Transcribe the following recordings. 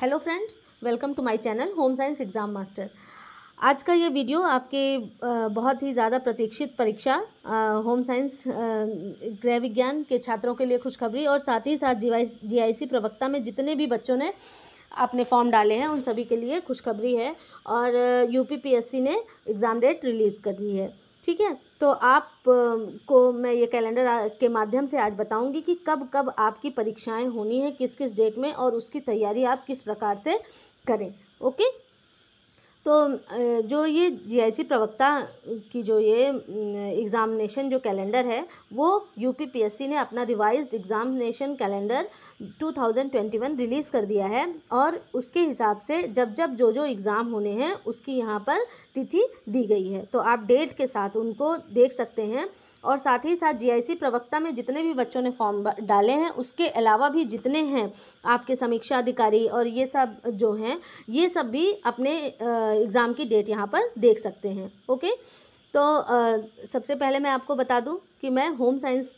hello friends welcome to my channel home science exam master आज का ये video आपके बहुत ही ज़्यादा प्रतीक्षित परीक्षा होम साइंस गृह विज्ञान के छात्रों के लिए खुशखबरी और साथ ही साथ आई जी प्रवक्ता में जितने भी बच्चों ने अपने फॉर्म डाले हैं उन सभी के लिए खुशखबरी है और यूपीपीएससी ने एग्ज़ाम डेट रिलीज़ कर दी है ठीक है तो आप को मैं ये कैलेंडर के माध्यम से आज बताऊंगी कि कब कब आपकी परीक्षाएं होनी है किस किस डेट में और उसकी तैयारी आप किस प्रकार से करें ओके तो जो ये जीआईसी प्रवक्ता की जो ये एग्ज़ामिनेशन जो कैलेंडर है वो यूपीपीएससी ने अपना रिवाइज्ड एग्ज़ामिनेशन कैलेंडर 2021 रिलीज़ कर दिया है और उसके हिसाब से जब जब जो जो एग्ज़ाम होने हैं उसकी यहाँ पर तिथि दी गई है तो आप डेट के साथ उनको देख सकते हैं और साथ ही साथ जीआईसी प्रवक्ता में जितने भी बच्चों ने फॉर्म डाले हैं उसके अलावा भी जितने हैं आपके समीक्षा अधिकारी और ये सब जो हैं ये सब भी अपने एग्ज़ाम की डेट यहाँ पर देख सकते हैं ओके तो आ, सबसे पहले मैं आपको बता दूँ कि मैं होम साइंस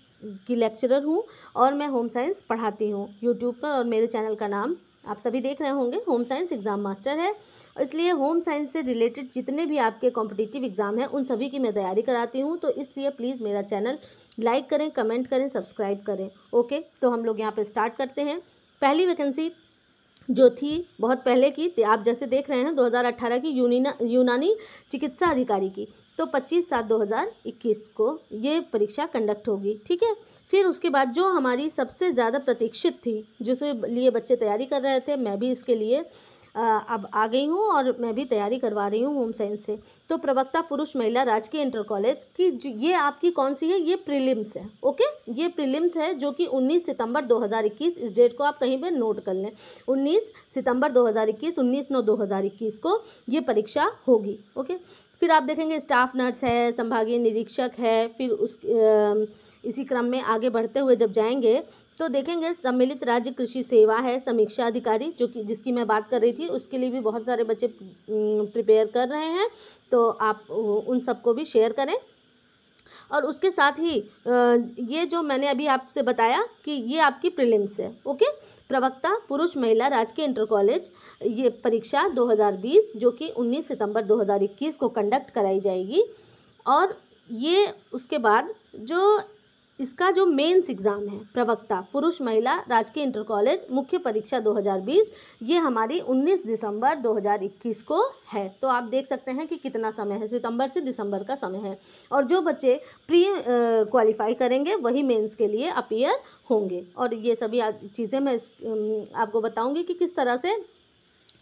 की लेक्चरर हूँ और मैं होम साइंस पढ़ाती हूँ यूट्यूब पर और मेरे चैनल का नाम आप सभी देख रहे होंगे होम साइंस एग्ज़ाम मास्टर है इसलिए होम साइंस से रिलेटेड जितने भी आपके कॉम्पिटिटिव एग्ज़ाम हैं उन सभी की मैं तैयारी कराती हूँ तो इसलिए प्लीज़ मेरा चैनल लाइक करें कमेंट करें सब्सक्राइब करें ओके तो हम लोग यहाँ पर स्टार्ट करते हैं पहली वैकेंसी जो थी बहुत पहले की आप जैसे देख रहे हैं 2018 की यूनिना यूनानी चिकित्सा अधिकारी की तो 25 सात 2021 को ये परीक्षा कंडक्ट होगी ठीक है फिर उसके बाद जो हमारी सबसे ज़्यादा प्रतीक्षित थी जिसके लिए बच्चे तैयारी कर रहे थे मैं भी इसके लिए अब आ गई हूँ और मैं भी तैयारी करवा रही हूँ होम साइंस से तो प्रवक्ता पुरुष महिला राजकीय इंटर कॉलेज की ये आपकी कौन सी है ये प्रीलिम्स है ओके ये प्रीलिम्स है जो कि 19 सितंबर 2021 इस डेट को आप कहीं पे नोट कर लें 19 सितंबर 2021 19 नौ 2021 को ये परीक्षा होगी ओके फिर आप देखेंगे स्टाफ नर्स है संभागीय निरीक्षक है फिर उस आ, इसी क्रम में आगे बढ़ते हुए जब जाएंगे तो देखेंगे सम्मिलित राज्य कृषि सेवा है समीक्षा अधिकारी जो कि जिसकी मैं बात कर रही थी उसके लिए भी बहुत सारे बच्चे प्रिपेयर कर रहे हैं तो आप उन सबको भी शेयर करें और उसके साथ ही ये जो मैंने अभी आपसे बताया कि ये आपकी प्रिलिम्स है ओके प्रवक्ता पुरुष महिला राजकीय इंटर कॉलेज ये परीक्षा 2020 जो कि 19 सितंबर 2021 को कंडक्ट कराई जाएगी और ये उसके बाद जो इसका जो मेन्स एग्ज़ाम है प्रवक्ता पुरुष महिला राजकीय इंटर कॉलेज मुख्य परीक्षा 2020 ये हमारी 19 दिसंबर 2021 को है तो आप देख सकते हैं कि कितना समय है सितंबर से दिसंबर का समय है और जो बच्चे प्री क्वालिफाई करेंगे वही मेंस के लिए अपीयर होंगे और ये सभी चीज़ें मैं आपको बताऊंगी कि किस तरह से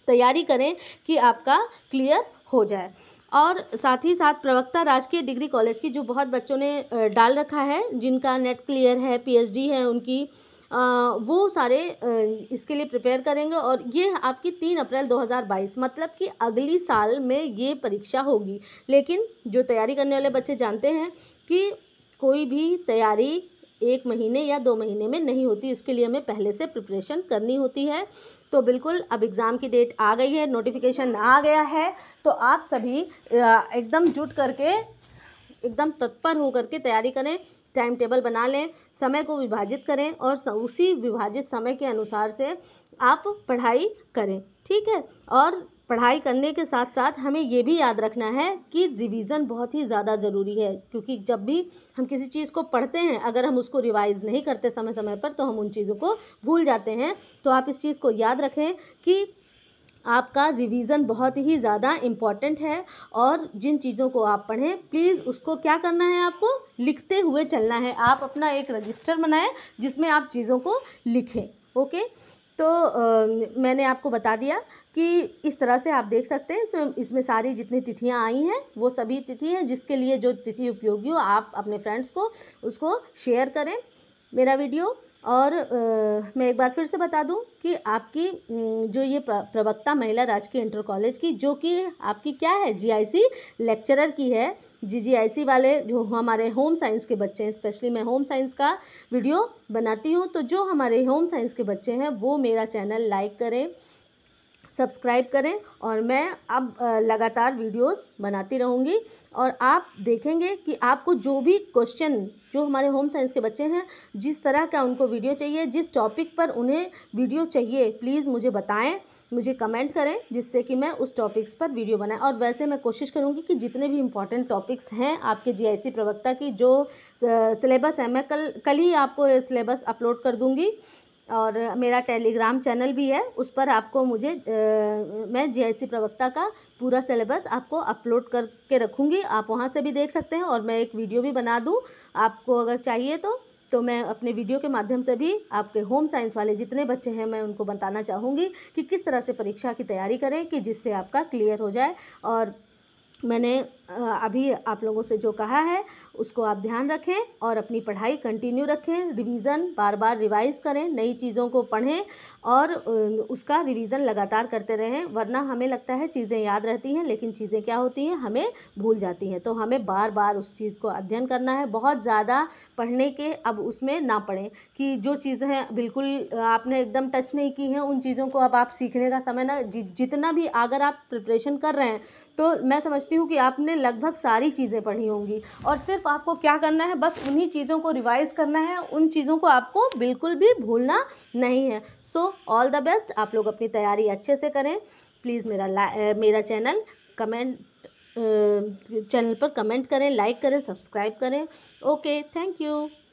तैयारी करें कि आपका क्लियर हो जाए और साथ ही साथ प्रवक्ता राजकीय डिग्री कॉलेज की जो बहुत बच्चों ने डाल रखा है जिनका नेट क्लियर है पीएचडी है उनकी वो सारे इसके लिए प्रिपेयर करेंगे और ये आपकी तीन अप्रैल 2022 मतलब कि अगली साल में ये परीक्षा होगी लेकिन जो तैयारी करने वाले बच्चे जानते हैं कि कोई भी तैयारी एक महीने या दो महीने में नहीं होती इसके लिए हमें पहले से प्रिपरेशन करनी होती है तो बिल्कुल अब एग्ज़ाम की डेट आ गई है नोटिफिकेशन आ गया है तो आप सभी एकदम जुट करके एकदम तत्पर होकर के तैयारी करें टाइम टेबल बना लें समय को विभाजित करें और उसी विभाजित समय के अनुसार से आप पढ़ाई करें ठीक है और पढ़ाई करने के साथ साथ हमें ये भी याद रखना है कि रिवीज़न बहुत ही ज़्यादा ज़रूरी है क्योंकि जब भी हम किसी चीज़ को पढ़ते हैं अगर हम उसको रिवाइज़ नहीं करते समय समय पर तो हम उन चीज़ों को भूल जाते हैं तो आप इस चीज़ को याद रखें कि आपका रिवीज़न बहुत ही ज़्यादा इम्पॉर्टेंट है और जिन चीज़ों को आप पढ़ें प्लीज़ उसको क्या करना है आपको लिखते हुए चलना है आप अपना एक रजिस्टर बनाएं जिसमें आप चीज़ों को लिखें ओके तो आ, मैंने आपको बता दिया कि इस तरह से आप देख सकते हैं इसमें इसमें सारी जितनी तिथियां आई हैं वो सभी तिथि हैं जिसके लिए जो तिथि उपयोगी हो आप अपने फ्रेंड्स को उसको शेयर करें मेरा वीडियो और मैं एक बार फिर से बता दूं कि आपकी जो ये प्रवक्ता महिला राजकीय इंटर कॉलेज की जो कि आपकी क्या है जीआईसी लेक्चरर की है जीजीआईसी वाले जो हमारे होम साइंस के बच्चे हैं स्पेशली मैं होम साइंस का वीडियो बनाती हूँ तो जो हमारे होम साइंस के बच्चे हैं वो मेरा चैनल लाइक करें सब्सक्राइब करें और मैं अब लगातार वीडियोस बनाती रहूँगी और आप देखेंगे कि आपको जो भी क्वेश्चन जो हमारे होम साइंस के बच्चे हैं जिस तरह का उनको वीडियो चाहिए जिस टॉपिक पर उन्हें वीडियो चाहिए प्लीज़ मुझे बताएं मुझे कमेंट करें जिससे कि मैं उस टॉपिक्स पर वीडियो बनाएं और वैसे मैं कोशिश करूँगी कि जितने भी इंपॉर्टेंट टॉपिक्स हैं आपके जी प्रवक्ता की जो सिलेबस है मैं कल कल ही आपको सिलेबस अपलोड कर दूँगी और मेरा टेलीग्राम चैनल भी है उस पर आपको मुझे आ, मैं जीआईसी प्रवक्ता का पूरा सिलेबस आपको अपलोड करके रखूँगी आप वहाँ से भी देख सकते हैं और मैं एक वीडियो भी बना दूँ आपको अगर चाहिए तो तो मैं अपने वीडियो के माध्यम से भी आपके होम साइंस वाले जितने बच्चे हैं मैं उनको बताना चाहूँगी कि किस तरह से परीक्षा की तैयारी करें कि जिससे आपका क्लियर हो जाए और मैंने अभी आप लोगों से जो कहा है उसको आप ध्यान रखें और अपनी पढ़ाई कंटिन्यू रखें रिवीज़न बार बार रिवाइज़ करें नई चीज़ों को पढ़ें और उसका रिवीज़न लगातार करते रहें वरना हमें लगता है चीज़ें याद रहती हैं लेकिन चीज़ें क्या होती हैं हमें भूल जाती हैं तो हमें बार बार उस चीज़ को अध्ययन करना है बहुत ज़्यादा पढ़ने के अब उसमें ना पढ़ें कि जो चीज़ें बिल्कुल आपने एकदम टच नहीं की हैं उन चीज़ों को अब आप सीखने का समय ना जितना भी अगर आप प्रिपरेशन कर रहे हैं तो मैं समझती हूँ कि आपने लगभग सारी चीज़ें पढ़ी होंगी और सिर्फ आपको क्या करना है बस उन्हीं चीज़ों को रिवाइज़ करना है उन चीज़ों को आपको बिल्कुल भी भूलना नहीं है सो ऑल द बेस्ट आप लोग अपनी तैयारी अच्छे से करें प्लीज़ मेरा ला मेरा चैनल कमेंट चैनल पर कमेंट करें लाइक करें सब्सक्राइब करें ओके थैंक यू